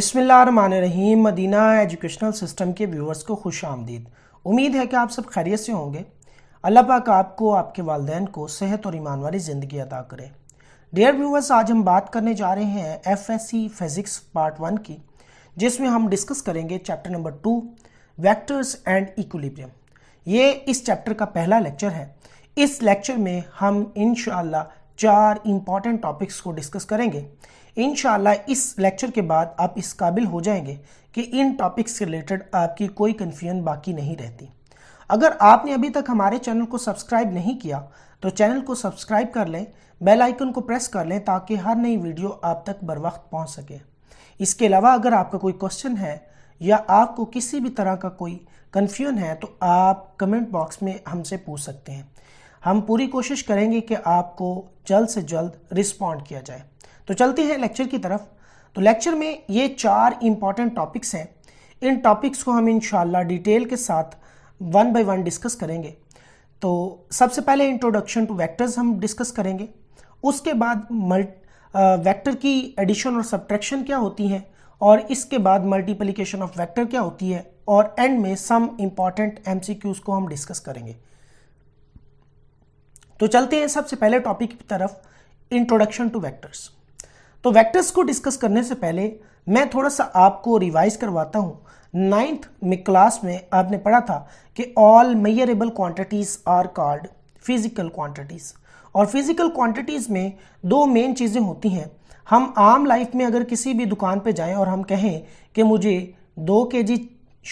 रहीम Madina educational system के viewers को खुश आमदीद उम्मीद है कि आप सब खैरियत से होंगे अल्लाह पाक आपको आपके वालदेन को सेहत और ईमान वाली ज़िंदगी अदा करें डियर व्यूवर्स आज हम बात करने जा रहे हैं F S C physics part one की जिसमें हम डिस्कस करेंगे chapter number two vectors and equilibrium ये इस चैप्टर का पहला लेक्चर है इस लेक्चर में हम इन चार इंपॉर्टेंट टॉपिक्स को डिस्कस करेंगे इन इस लेक्चर के बाद आप इस काबिल हो जाएंगे कि इन टॉपिक्स से रिलेटेड आपकी कोई कन्फ्यूजन बाकी नहीं रहती अगर आपने अभी तक हमारे चैनल को सब्सक्राइब नहीं किया तो चैनल को सब्सक्राइब कर लें बेल आइकन को प्रेस कर लें ताकि हर नई वीडियो आप तक बर वक्त पहुँच सके इसके अलावा अगर आपका कोई क्वेश्चन है या आपको किसी भी तरह का कोई कन्फ्यूजन है तो आप कमेंट बॉक्स में हमसे पूछ सकते हैं हम पूरी कोशिश करेंगे कि आपको जल्द से जल्द रिस्पॉन्ड किया जाए तो चलते हैं लेक्चर की तरफ तो लेक्चर में ये चार इंपॉर्टेंट टॉपिक्स हैं इन टॉपिक्स को हम इन डिटेल के साथ वन बाई वन डिस्कस करेंगे तो सबसे पहले इंट्रोडक्शन टू वैक्टर्स हम डिस्कस करेंगे उसके बाद मल्ट वैक्टर की एडिशन और सब्ट्रैक्शन क्या होती है और इसके बाद मल्टीप्लिकेशन ऑफ वैक्टर क्या होती है और एंड में सम इम्पॉर्टेंट एम को हम डिस्कस करेंगे तो चलते हैं सबसे पहले टॉपिक की तरफ इंट्रोडक्शन टू वेक्टर्स तो वेक्टर्स को डिस्कस करने से पहले मैं थोड़ा सा आपको रिवाइज करवाता हूँ नाइन्थ में क्लास में आपने पढ़ा था कि all measurable quantities are called physical quantities और फिजिकल क्वांटिटीज में दो मेन चीज़ें होती हैं हम आम लाइफ में अगर किसी भी दुकान पर जाएं और हम कहें कि मुझे दो के जी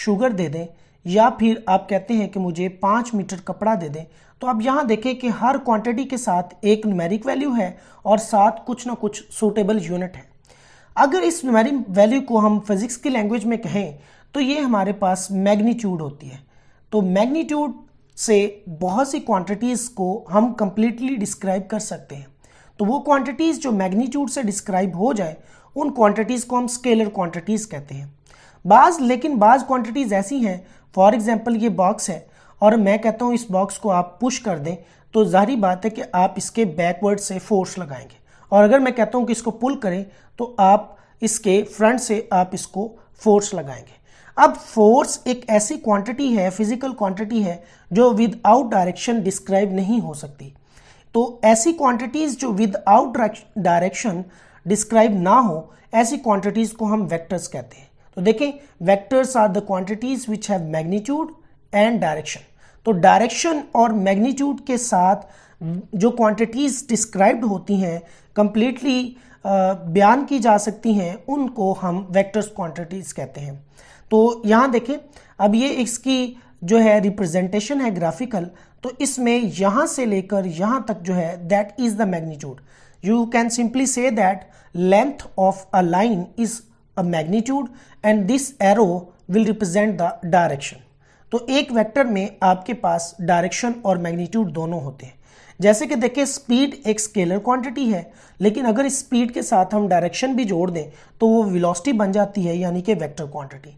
शुगर दे दें या फिर आप कहते हैं कि मुझे पाँच मीटर कपड़ा दे दें तो आप यहां देखें कि हर क्वांटिटी के साथ एक न्यूमेरिक वैल्यू है और साथ कुछ ना कुछ सूटेबल यूनिट है अगर इस न्यूमेरिक वैल्यू को हम फिजिक्स की लैंग्वेज में कहें तो ये हमारे पास मैग्नीट्यूड होती है तो मैग्नीट्यूड से बहुत सी क्वांटिटीज़ को हम कंप्लीटली डिस्क्राइब कर सकते हैं तो वो क्वांटिटीज़ जो मैग्नीट्यूड से डिस्क्राइब हो जाए उन क्वांटिटीज़ को हम स्केलर क्वांटिटीज़ कहते हैं बाज लेकिन बाज क्वांटिटीज़ ऐसी हैं फॉर एग्जाम्पल ये बॉक्स है और मैं कहता हूँ इस बॉक्स को आप पुश कर दें तो जाहरी बात है कि आप इसके बैकवर्ड से फोर्स लगाएंगे और अगर मैं कहता हूँ कि इसको पुल करें तो आप इसके फ्रंट से आप इसको फोर्स लगाएंगे अब फोर्स एक ऐसी क्वांटिटी है फिजिकल क्वांटिटी है जो विद आउट डायरेक्शन डिस्क्राइब नहीं हो सकती तो ऐसी क्वांटिटीज जो विद आउट डायरेक्शन डिस्क्राइब ना हो ऐसी क्वांटिटीज को हम वेक्टर्स कहते हैं तो देखें vectors are the quantities which have magnitude and direction तो डायरेक्शन और मैग्नीट्यूड के साथ जो क्वांटिटीज़ डिस्क्राइब्ड होती हैं कंप्लीटली बयान की जा सकती हैं उनको हम वेक्टर्स क्वांटिटीज़ कहते हैं तो यहाँ देखें अब ये इसकी जो है रिप्रेजेंटेशन है ग्राफिकल तो इसमें यहाँ से लेकर यहाँ तक जो है that is the magnitude you can simply say that length of a line is a magnitude and this arrow will represent the direction तो एक वेक्टर में आपके पास डायरेक्शन और मैग्नीट्यूड दोनों होते हैं जैसे कि देखिए स्पीड एक स्केलर क्वांटिटी है लेकिन अगर इस स्पीड के साथ हम डायरेक्शन भी जोड़ दें तो वो वेलोसिटी बन जाती है यानी कि वेक्टर क्वांटिटी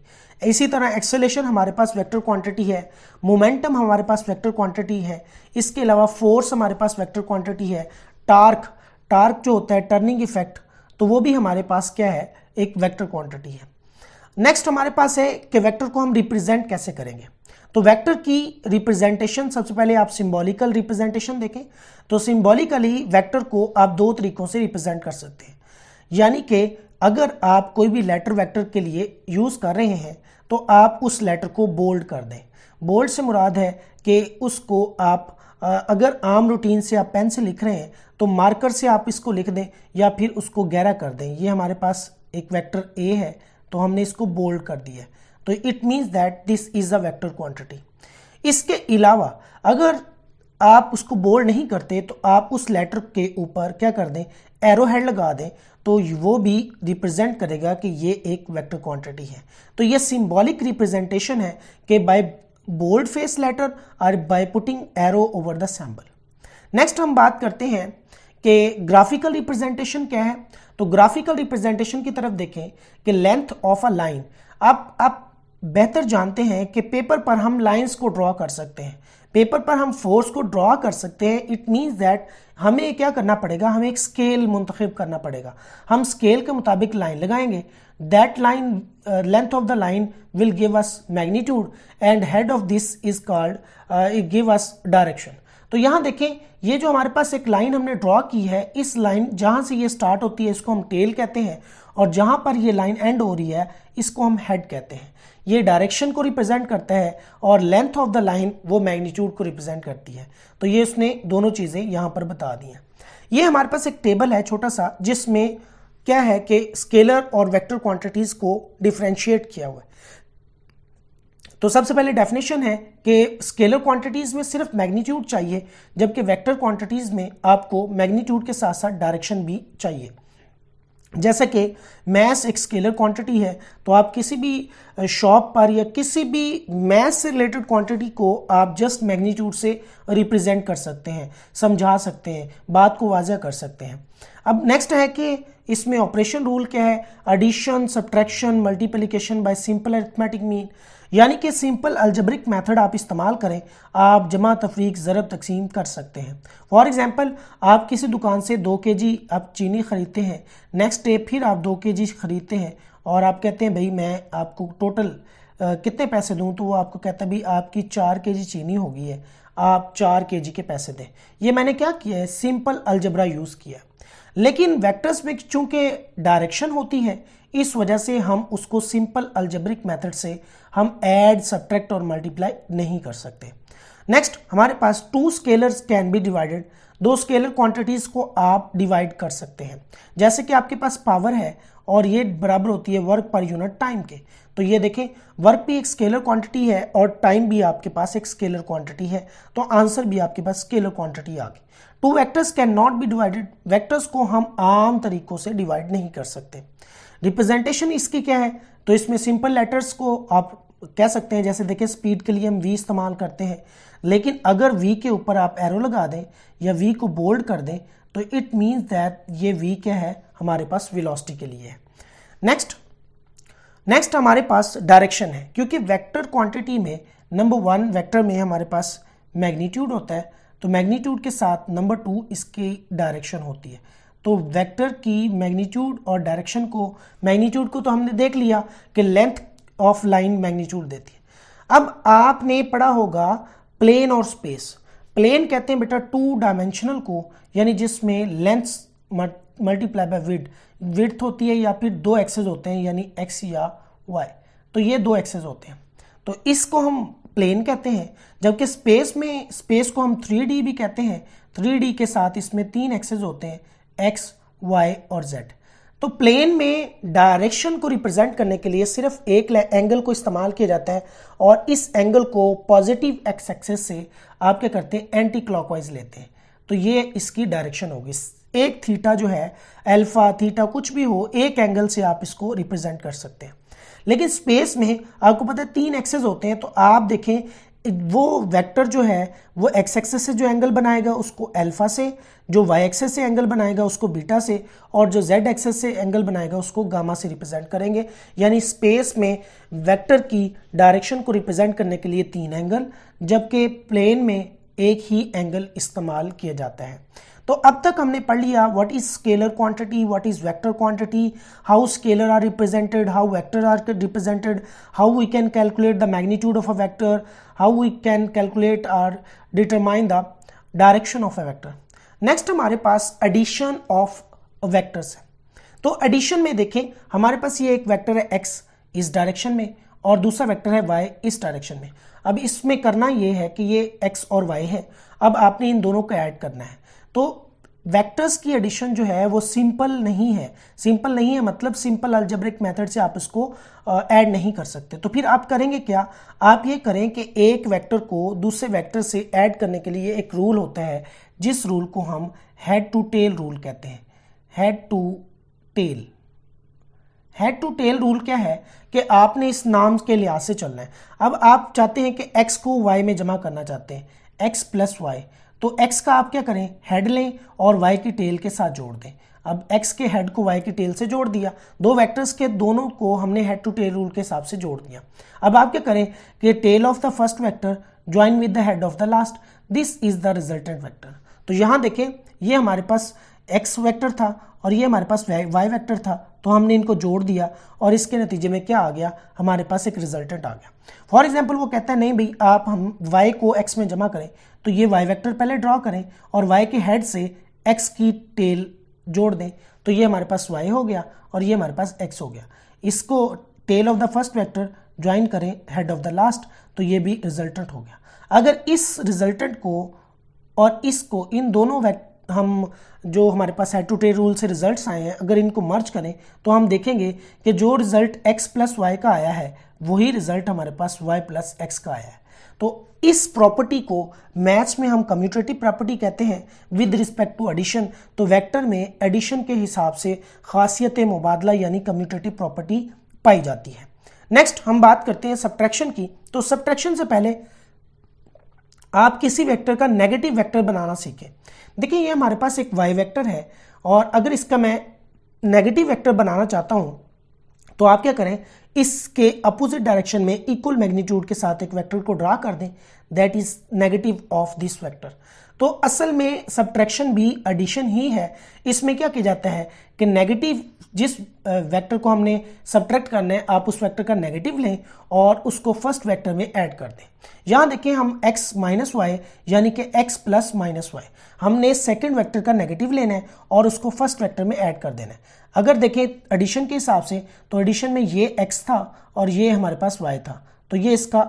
इसी तरह एक्सेलेशन हमारे पास वेक्टर क्वांटिटी है मोमेंटम हमारे पास वेक्टर क्वांटिटी है इसके अलावा फोर्स हमारे पास वेक्टर क्वांटिटी है टार्क टार्क जो होता है टर्निंग इफेक्ट तो वो भी हमारे पास क्या है एक वेक्टर क्वांटिटी है नेक्स्ट हमारे पास है कि वेक्टर को हम रिप्रेजेंट कैसे करेंगे तो वेक्टर की रिप्रेजेंटेशन सबसे पहले आप सिंबॉलिकल रिप्रेजेंटेशन देखें तो सिंबॉलिकली वेक्टर को आप दो तरीकों से रिप्रेजेंट कर सकते हैं यानी कि अगर आप कोई भी लेटर वेक्टर के लिए यूज़ कर रहे हैं तो आप उस लेटर को बोल्ड कर दें बोल्ड से मुराद है कि उसको आप अगर आम रूटीन से आप पेन से लिख रहे हैं तो मार्कर से आप इसको लिख दें या फिर उसको गहरा कर दें ये हमारे पास एक वेक्टर ए है तो हमने इसको बोल्ड कर दिया है तो it means that this is a vector quantity इसके अलावा अगर आप उसको बोल्ड नहीं करते तो आप उस लेटर के ऊपर क्या कर दें एरो हेड लगा दें तो वो भी रिप्रेजेंट करेगा कि ये एक वेक्टर क्वांटिटी है तो ये सिंबॉलिक रिप्रेजेंटेशन है कि बाय बोल्ड फेस लेटर और by putting arrow over the symbol next हम बात करते हैं कि ग्राफिकल रिप्रेजेंटेशन क्या है तो ग्राफिकल रिप्रेजेंटेशन की तरफ देखें कि लेंथ ऑफ अ लाइन अब आप बेहतर जानते हैं कि पेपर पर हम लाइंस को ड्रॉ कर सकते हैं पेपर पर हम फोर्स को ड्रॉ कर सकते हैं इट मीन्स दैट हमें क्या करना पड़ेगा हमें एक स्केल मुंतखब करना पड़ेगा हम स्केल के मुताबिक लाइन लगाएंगे that line length of the line will give us magnitude and head of this is called give us direction तो यहाँ देखें ये जो हमारे पास एक लाइन हमने ड्रॉ की है इस लाइन जहाँ से ये स्टार्ट होती है इसको हम टेल कहते हैं और जहाँ पर ये लाइन एंड हो रही है इसको हम हेड कहते हैं ये डायरेक्शन को रिप्रेजेंट करता है और लेंथ ऑफ द लाइन वो मैग्नीट्यूड को रिप्रेजेंट करती है तो ये उसने दोनों चीज़ें यहां पर बता दी हैं ये हमारे पास एक टेबल है छोटा सा जिसमें क्या है कि स्केलर और वेक्टर क्वांटिटीज़ को डिफ्रेंशिएट किया हुआ है तो सबसे पहले डेफिनेशन है कि स्केलर क्वांटिटीज़ में सिर्फ मैग्नीट्यूड चाहिए जबकि वेक्टर क्वांटिटीज़ में आपको मैग्नीट्यूड के साथ साथ डायरेक्शन भी चाहिए जैसे कि मैस एक स्केलर क्वांटिटी है तो आप किसी भी शॉप पर या किसी भी मैस से रिलेटेड क्वांटिटी को आप जस्ट मैग्नीट्यूड से रिप्रेजेंट कर सकते हैं समझा सकते हैं बात को वाजह कर सकते हैं अब नेक्स्ट है कि इसमें ऑपरेशन रूल क्या है addition subtraction multiplication by simple arithmetic mean यानी कि सिंपल अल्जब्रिक मेथड आप इस्तेमाल करें आप जमा तफरीक ज़रब तकसीम कर सकते हैं फॉर एग्ज़ाम्पल आप किसी दुकान से दो के जी आप चीनी ख़रीदते हैं नेक्स्ट डे फिर आप दो के जी ख़रीदते हैं और आप कहते हैं भाई मैं आपको टोटल कितने पैसे दूँ तो वो आपको कहता है भाई आपकी चार के जी चीनी होगी है आप चार के जी के पैसे दें ये मैंने क्या किया है सिंपल अलजबरा यूज़ किया लेकिन वेक्टर्स में चूंकि डायरेक्शन होती है इस वजह से हम उसको सिंपल अल्जेब्रिक मेथड से हम ऐड सब्ट्रैक्ट और मल्टीप्लाई नहीं कर सकते नेक्स्ट हमारे पास two scalars can be divided दो स्केलर क्वांटिटीज को आप डिवाइड कर सकते हैं जैसे कि आपके पास पावर है और ये बराबर होती है वर्क पर यूनिट टाइम के तो ये देखें वर्क भी एक स्केलर क्वांटिटी है और टाइम भी आपके पास एक स्केलर क्वांटिटी है तो आंसर भी आपके पास स्केलर क्वांटिटी आ गई two vectors can not be divided vectors को हम आम तरीकों से डिवाइड नहीं कर सकते रिप्रेजेंटेशन इसकी क्या है तो इसमें सिंपल लेटर्स को आप कह सकते हैं जैसे देखिए स्पीड के लिए हम वी इस्तेमाल करते हैं लेकिन अगर वी के ऊपर आप एरो लगा दें या वी को बोल्ड कर दें तो इट मीन्स दैट ये वी क्या है हमारे पास वेलोसिटी के लिए है नेक्स्ट नेक्स्ट हमारे पास डायरेक्शन है क्योंकि वेक्टर क्वांटिटी में नंबर वन वेक्टर में हमारे पास मैग्नीट्यूड होता है तो मैग्नीट्यूड के साथ नंबर टू इसकी डायरेक्शन होती है तो वेक्टर की मैग्नीट्यूड और डायरेक्शन को मैग्नीट्यूड को तो हमने देख लिया कि लेंथ ऑफ लाइन मैग्नीट्यूड देती है अब आपने पढ़ा होगा प्लेन और स्पेस प्लेन कहते हैं बेटा टू डायमेंशनल को यानी जिसमें लेंथ मल्टीप्लाई बाय विड विड्थ होती है या फिर दो एक्सेस होते हैं यानी एक्स या वाई तो ये दो एक्सेस होते हैं तो इसको हम प्लेन कहते हैं जबकि स्पेस में स्पेस को हम थ्री भी कहते हैं थ्री के साथ इसमें तीन एक्सेस होते हैं एक्स वाई और जेड तो प्लेन में डायरेक्शन को रिप्रेजेंट करने के लिए सिर्फ एक एंगल को इस्तेमाल किया जाता है और इस एंगल को पॉजिटिव एक्स एक्सेस से आप क्या करते हैं एंटी क्लॉकवाइज लेते हैं तो ये इसकी डायरेक्शन होगी एक थीटा जो है अल्फा थीटा कुछ भी हो एक एंगल से आप इसको रिप्रेजेंट कर सकते हैं लेकिन स्पेस में आपको पता है तीन एक्सेस होते हैं तो आप देखें वो वेक्टर जो है वो एक्स एक्सेस से जो एंगल बनाएगा उसको अल्फा से जो वाई एक्सेस से एंगल बनाएगा उसको बीटा से और जो जेड एक्सेस से एंगल बनाएगा उसको गामा से रिप्रेजेंट करेंगे यानी स्पेस में वेक्टर की डायरेक्शन को रिप्रेजेंट करने के लिए तीन एंगल जबकि प्लेन में एक ही एंगल इस्तेमाल किया जाता है तो अब तक हमने पढ़ लिया what is scalar quantity what is vector quantity how scalar are represented how vector are represented how we can calculate the magnitude of a vector how we can calculate or determine the direction of a vector next हमारे पास addition of vectors है तो addition में देखें हमारे पास ये एक vector है एक्स इस डायरेक्शन में और दूसरा वेक्टर है वाई इस डायरेक्शन में अब इसमें करना ये है कि ये एक्स और वाई है अब आपने इन दोनों को ऐड करना है तो वेक्टर्स की एडिशन जो है वो सिंपल नहीं है सिंपल नहीं है मतलब सिंपल अल्जेब्रिक मेथड से आप इसको ऐड नहीं कर सकते तो फिर आप करेंगे क्या आप ये करें कि एक वेक्टर को दूसरे वेक्टर से ऐड करने के लिए एक रूल होता है जिस रूल को हम हेड टू टेल रूल कहते हैं head to tail head to tail rule क्या है कि आपने इस नाम के लिहाज से चलना है अब आप चाहते हैं कि एक्स को वाई में जमा करना चाहते हैं एक्स प्लस वाई तो एक्स का आप क्या करें हेड लें और वाई की टेल के साथ जोड़ दें अब एक्स के हेड को वाई की टेल से जोड़ दिया दो वेक्टर्स के दोनों को हमने हेड टू टेल रूल के हिसाब से जोड़ दिया अब आप क्या करें कि tail of the first vector join with the head of the last this is the resultant vector तो यहां देखें ये हमारे पास एक्स वेक्टर था और ये हमारे पास वाई वेक्टर था तो हमने इनको जोड़ दिया और इसके नतीजे में क्या आ गया हमारे पास एक रिजल्टेंट आ गया फॉर एग्जाम्पल वो कहता है नहीं भाई आप हम वाई को एक्स में जमा करें तो ये वाई वेक्टर पहले ड्रॉ करें और वाई के हेड से एक्स की टेल जोड़ दें तो ये हमारे पास वाई हो गया और ये हमारे पास एक्स हो गया इसको tail of the first vector join करें हेड ऑफ द लास्ट तो ये भी रिजल्टेंट हो गया अगर इस रिजल्टेंट को और इसको इन दोनों हम जो हमारे पास हेड टू टेल रूल से रिजल्ट्स आए हैं अगर इनको मर्ज करें तो हम देखेंगे कि जो रिजल्ट x प्लस वाई का आया है वही रिजल्ट हमारे पास y प्लस एक्स का आया है तो इस प्रॉपर्टी को मैथ्स में हम कम्यूटेटिव प्रॉपर्टी कहते हैं विद रिस्पेक्ट टू एडिशन तो वेक्टर में एडिशन के हिसाब से खासियत मुबादला यानी कम्यूटेटिव प्रॉपर्टी पाई जाती है नेक्स्ट हम बात करते हैं सब्ट्रैक्शन की तो सब्ट्रैक्शन से पहले आप किसी वेक्टर का नेगेटिव वेक्टर बनाना सीखें देखिए ये हमारे पास एक वाई वेक्टर है और अगर इसका मैं नेगेटिव वेक्टर बनाना चाहता हूं तो आप क्या करें इसके अपोजिट डायरेक्शन में इक्वल मैग्नीट्यूड के साथ एक वेक्टर को ड्रा कर दें that is negative of this vector तो असल में सब्ट्रैक्शन भी एडिशन ही है इसमें क्या किया जाता है कि नेगेटिव जिस वेक्टर को हमने सब्ट्रैक्ट करना है आप उस वेक्टर का नेगेटिव लें और उसको फर्स्ट वेक्टर में ऐड कर दें यहां देखें हम x माइनस वाई यानी कि x प्लस माइनस वाई हमने सेकेंड वेक्टर का नेगेटिव लेना है और उसको फर्स्ट वेक्टर में ऐड कर देना है अगर देखें एडिशन के हिसाब से तो एडिशन में ये एक्स था और ये हमारे पास वाई था तो ये इसका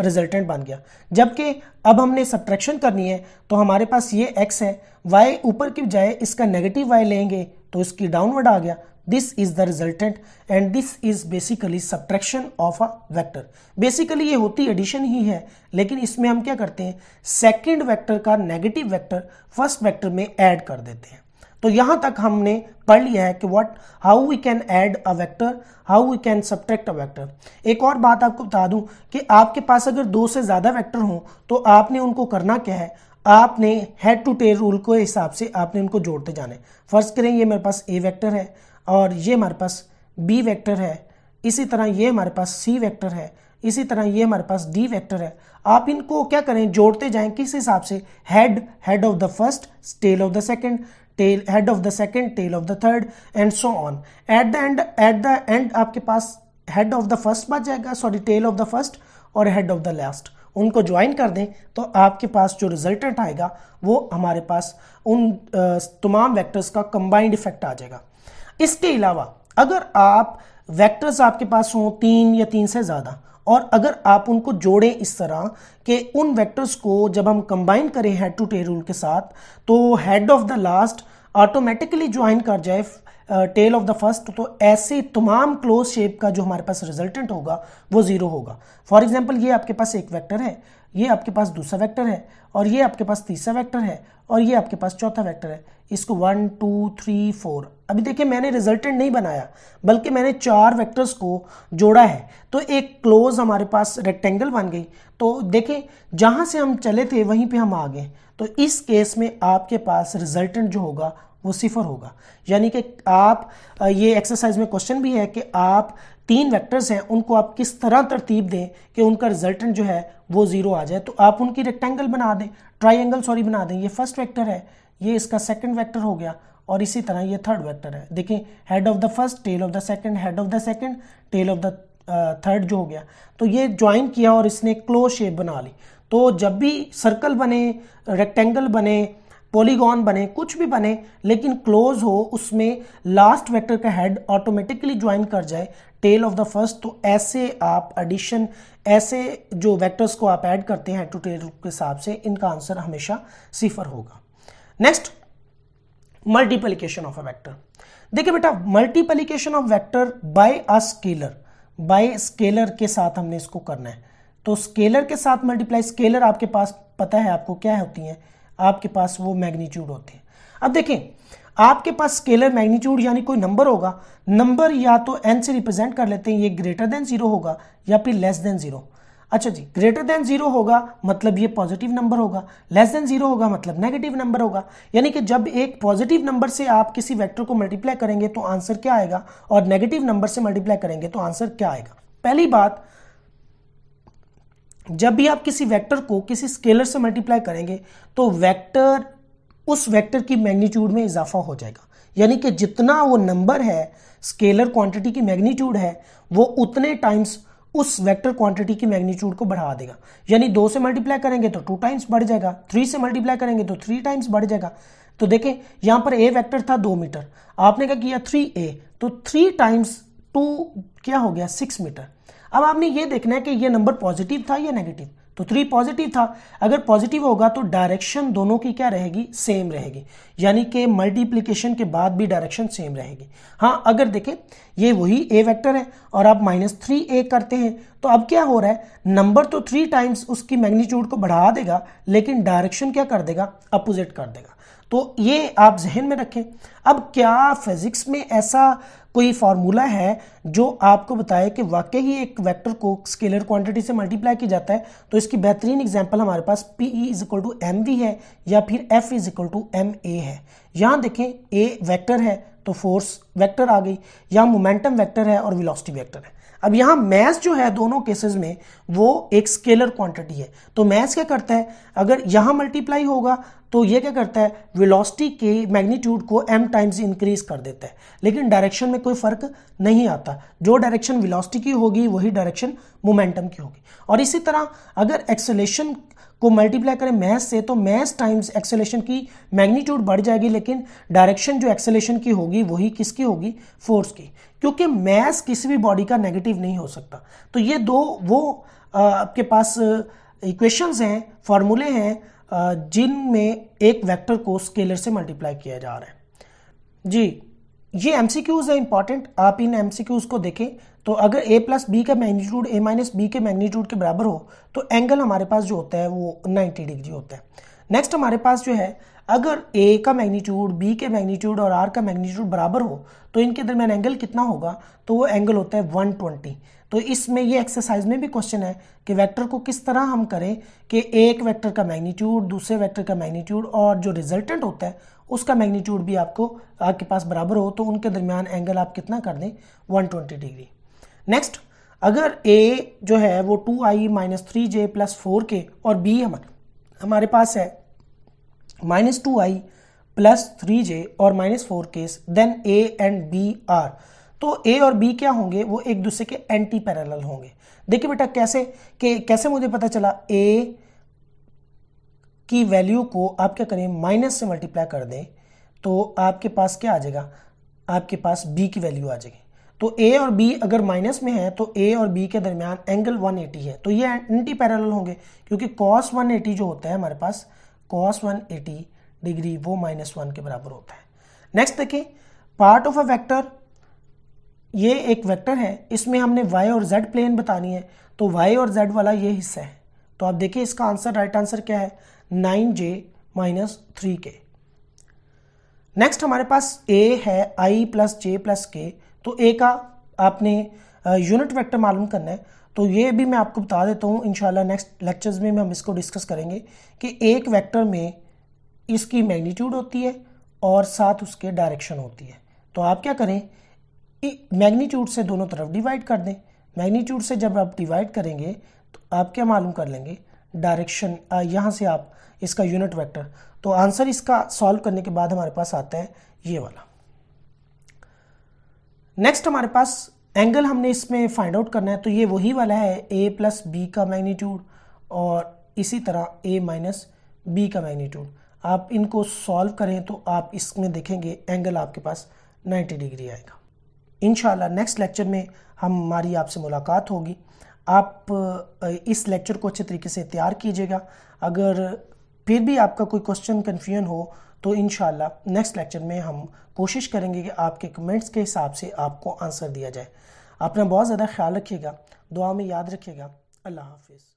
रिजल्टेंट बन गया जबकि अब हमने सब्ट्रैक्शन करनी है तो हमारे पास ये एक्स है वाई ऊपर की जाए इसका नेगेटिव वाई लेंगे तो इसकी डाउनवर्ड आ गया this is the resultant and this is basically subtraction of a vector basically ये होती एडिशन ही है लेकिन इसमें हम क्या करते हैं सेकेंड वैक्टर का नेगेटिव वैक्टर फर्स्ट वैक्टर में एड कर देते हैं तो यहां तक हमने पढ़ लिया है कि what how we can add a vector how we can subtract a vector एक और बात आपको बता दूं कि आपके पास अगर दो से ज्यादा वेक्टर हो तो आपने उनको करना क्या है आपने हेड टू टेल रूल के हिसाब से आपने उनको जोड़ते जाने फर्ज करें ये मेरे पास ए वैक्टर है और ये हमारे पास बी वैक्टर है इसी तरह ये हमारे पास सी वैक्टर है इसी तरह ये हमारे पास डी वेक्टर है आप इनको क्या करें जोड़ते जाएं किस हिसाब से head head of the first tail of the second tail head of the second tail of the third and so on at the end at the end आपके पास हेड ऑफ द फर्स्ट बच जाएगा sorry tail of the first और head of the last उनको join कर दें तो आपके पास जो रिजल्टेंट आएगा वो हमारे पास उन तमाम वेक्टर्स का कंबाइंड इफेक्ट आ जाएगा इसके अलावा अगर आप वेक्टर्स आपके पास हों तीन या तीन से ज़्यादा और अगर आप उनको जोड़ें इस तरह कि उन वेक्टर्स को जब हम कंबाइन करें हेड टू टेल रूल के साथ तो head of the last automatically join कर जाए टेल ऑफ द फर्स्ट तो ऐसे तमाम क्लोज शेप का जो हमारे पास रिजल्टेंट होगा वो ज़ीरो होगा फॉर एग्जाम्पल ये आपके पास एक वैक्टर है ये आपके पास दूसरा वेक्टर है और ये आपके पास तीसरा वेक्टर है और ये आपके पास चौथा वेक्टर है इसको वन टू थ्री फोर अभी देखिए मैंने रिजल्टेंट नहीं बनाया बल्कि मैंने चार वेक्टर्स को जोड़ा है तो एक क्लोज हमारे पास रेक्टेंगल बन गई तो देखें जहां से हम चले थे वहीं पे हम आ गए तो इस केस में आपके पास रिजल्टेंट जो होगा वो सिफर होगा यानी कि आप ये एक्सरसाइज में क्वेश्चन भी है कि आप तीन वेक्टर्स हैं उनको आप किस तरह तरतीब दें कि उनका रिजल्टेंट जो है वो ज़ीरो आ जाए तो आप उनकी रेक्टेंगल बना दें ट्राइंगल सॉरी बना दें ये फर्स्ट वेक्टर है ये इसका सेकंड वेक्टर हो गया और इसी तरह ये थर्ड वेक्टर है देखें head of the first tail of the second head of the second tail of the third जो हो गया तो ये ज्वाइन किया और इसने क्लोज शेप बना ली तो जब भी सर्कल बने रेक्टेंगल बने पॉलीगॉन बने कुछ भी बने लेकिन क्लोज हो उसमें लास्ट वेक्टर का हेड ऑटोमेटिकली ज्वाइन कर जाए टेल ऑफ द फर्स्ट तो ऐसे आप एडिशन ऐसे जो वेक्टर्स को आप ऐड करते हैं टू टेल के हिसाब से इनका आंसर हमेशा सिफर होगा next multiplication of a vector देखिए बेटा multiplication of vector by a scalar by scalar के साथ हमने इसको करना है तो स्केलर के साथ मल्टीप्लाई स्केलर आपके पास पता है आपको क्या होती है आपके पास वो मैग्नीट्यूड होते हैं अब देखें आपके पास स्केलर मैग्नीट्यूड यानी कोई नंबर होगा नंबर या तो एन से रिप्रेजेंट कर लेते हैं ये ग्रेटर देन जीरो होगा या फिर लेस देन जीरो अच्छा जी ग्रेटर देन जीरो होगा मतलब ये पॉजिटिव नंबर होगा लेस देन जीरो होगा मतलब नेगेटिव नंबर होगा यानी कि जब एक पॉजिटिव नंबर से आप किसी वेक्टर को मल्टीप्लाई करेंगे तो आंसर क्या आएगा और नेगेटिव नंबर से मल्टीप्लाई करेंगे तो आंसर क्या आएगा पहली बात जब भी आप किसी वेक्टर को किसी स्केलर से मल्टीप्लाई करेंगे तो वेक्टर उस वेक्टर की मैग्नीट्यूड में इजाफा हो जाएगा यानी कि जितना वो नंबर है स्केलर क्वांटिटी की मैग्नीट्यूड है वो उतने टाइम्स उस वेक्टर क्वांटिटी की मैग्नीट्यूड को बढ़ा देगा यानी दो से मल्टीप्लाई करेंगे तो टू टाइम्स बढ़ जाएगा थ्री से मल्टीप्लाई करेंगे तो थ्री टाइम्स बढ़ जाएगा तो देखें यहां पर ए वेक्टर था दो मीटर आपने क्या किया थ्री ए तो थ्री टाइम्स टू क्या हो गया सिक्स मीटर अब आपने ये देखना है कि ये नंबर पॉजिटिव था या नेगेटिव तो थ्री पॉजिटिव था अगर पॉजिटिव होगा तो डायरेक्शन दोनों की क्या रहेगी सेम रहेगी यानी कि मल्टीप्लीकेशन के बाद भी डायरेक्शन सेम रहेगी हाँ अगर देखें ये वही ए वेक्टर है और आप माइनस थ्री ए करते हैं तो अब क्या हो रहा है नंबर तो थ्री टाइम्स उसकी मैग्नीट्यूड को बढ़ा देगा लेकिन डायरेक्शन क्या कर देगा अपोजिट कर देगा तो ये आप जहन में रखें अब क्या फिज़िक्स में ऐसा कोई फार्मूला है जो आपको बताए कि वाकई ही एक वेक्टर को स्केलर क्वांटिटी से मल्टीप्लाई किया जाता है तो इसकी बेहतरीन एग्जांपल हमारे पास P E is equal to M V है या फिर F is equal to M A है यहाँ देखें ए वेक्टर है तो फोर्स वेक्टर आ गई या मोमेंटम वेक्टर है और वेलोसिटी वेक्टर है अब यहाँ मैथ जो है दोनों केसेस में वो एक स्केलर क्वांटिटी है तो मैथ क्या करता है अगर यहाँ मल्टीप्लाई होगा तो ये क्या करता है वेलोसिटी के मैग्नीट्यूड को एम टाइम्स इंक्रीज कर देता है लेकिन डायरेक्शन में कोई फर्क नहीं आता जो डायरेक्शन वेलोसिटी की होगी वही डायरेक्शन मोमेंटम की होगी और इसी तरह अगर एक्सेलेशन को मल्टीप्लाई करें मैथ से तो मैथ टाइम्स एक्सेलेशन की मैग्नीट्यूड बढ़ जाएगी लेकिन डायरेक्शन जो एक्सेलेशन की होगी वही किसकी होगी फोर्स की क्योंकि मैथ किसी भी बॉडी का नेगेटिव नहीं हो सकता तो ये दो वो आपके पास इक्वेशंस हैं फॉर्मूले हैं जिनमें एक वेक्टर को स्केलर से मल्टीप्लाई किया जा रहा है जी ये एम सी क्यूज़ है इंपॉर्टेंट आप इन एम सी क्यूज़ को देखें तो अगर ए प्लस बी का मैग्नीट्यूड ए माइनस बी के मैग्नीट्यूड के बराबर हो तो एंगल हमारे पास जो होता है वो 90 डिग्री होता है नेक्स्ट हमारे पास जो है अगर ए का मैग्नीट्यूड बी के मैग्नीट्यूड और आर का मैग्नीट्यूड बराबर हो तो इनके दरमियान एंगल कितना होगा तो वो एंगल होता है वन ट्वेंटी तो इसमें ये एक्सरसाइज में भी क्वेश्चन है कि वेक्टर को किस तरह हम करें कि एक वेक्टर का मैग्नीट्यूड दूसरे वेक्टर का मैग्नीट्यूड और जो रिजल्टेंट होता है उसका मैग्नीट्यूड भी आपको आपके पास बराबर हो तो उनके दरमियान एंगल आप कितना कर दें वन ट्वेंटी डिग्री नेक्स्ट अगर ए जो है वो two I minus three J plus four K और बी हमारे हमारे पास है minus two I plus three J और minus four K then A and B are तो ए और बी क्या होंगे वो एक दूसरे के एंटी पैरेलल होंगे देखिए बेटा कैसे के कैसे मुझे पता चला ए की वैल्यू को आप क्या करें माइनस से मल्टीप्लाई कर दें तो आपके पास क्या आ जाएगा आपके पास बी की वैल्यू आ जाएगी तो ए और बी अगर माइनस में है तो ए और बी के दरमियान एंगल 180 है तो ये एंटी पैरेलल होंगे क्योंकि कॉस 180 जो होता है हमारे पास कॉस वन एटी डिग्री वो माइनस वन के बराबर होता है नेक्स्ट देखें पार्ट ऑफ अ वेक्टर ये एक वेक्टर है इसमें हमने वाई और जेड प्लेन बतानी है तो वाई और जेड वाला ये हिस्सा है तो आप देखिए इसका आंसर राइट आंसर क्या है nine J minus three K next हमारे पास ए है आई प्लस जे प्लस के तो ए का आपने यूनिट uh, वेक्टर मालूम करना है तो ये भी मैं आपको बता देता हूँ इंशाल्लाह नेक्स्ट लेक्चर्स में हम इसको डिस्कस करेंगे कि एक वेक्टर में इसकी मैग्नीट्यूड होती है और साथ उसके डायरेक्शन होती है तो आप क्या करें मैग्नीट्यूड से दोनों तरफ डिवाइड कर दें मैग्नीट्यूड से जब आप डिवाइड करेंगे तो आप क्या मालूम कर लेंगे डायरेक्शन यहाँ से आप इसका यूनिट वैक्टर तो आंसर इसका सॉल्व करने के बाद हमारे पास आता है ये वाला नेक्स्ट हमारे पास एंगल हमने इसमें फाइंड आउट करना है तो ये वही वाला है ए प्लस बी का मैग्नीट्यूड और इसी तरह ए माइनस बी का मैग्नीट्यूड आप इनको सॉल्व करें तो आप इसमें देखेंगे एंगल आपके पास 90 डिग्री आएगा इन नेक्स्ट लेक्चर में हमारी आपसे मुलाकात होगी आप इस लेक्चर को अच्छे तरीके से तैयार कीजिएगा अगर फिर भी आपका कोई क्वेश्चन कन्फ्यूजन हो तो इन नेक्स्ट लेक्चर में हम कोशिश करेंगे कि आपके कमेंट्स के हिसाब से आपको आंसर दिया जाए अपना बहुत ज़्यादा ख्याल रखिएगा दुआ में याद रखिएगा अल्लाह हाफिज़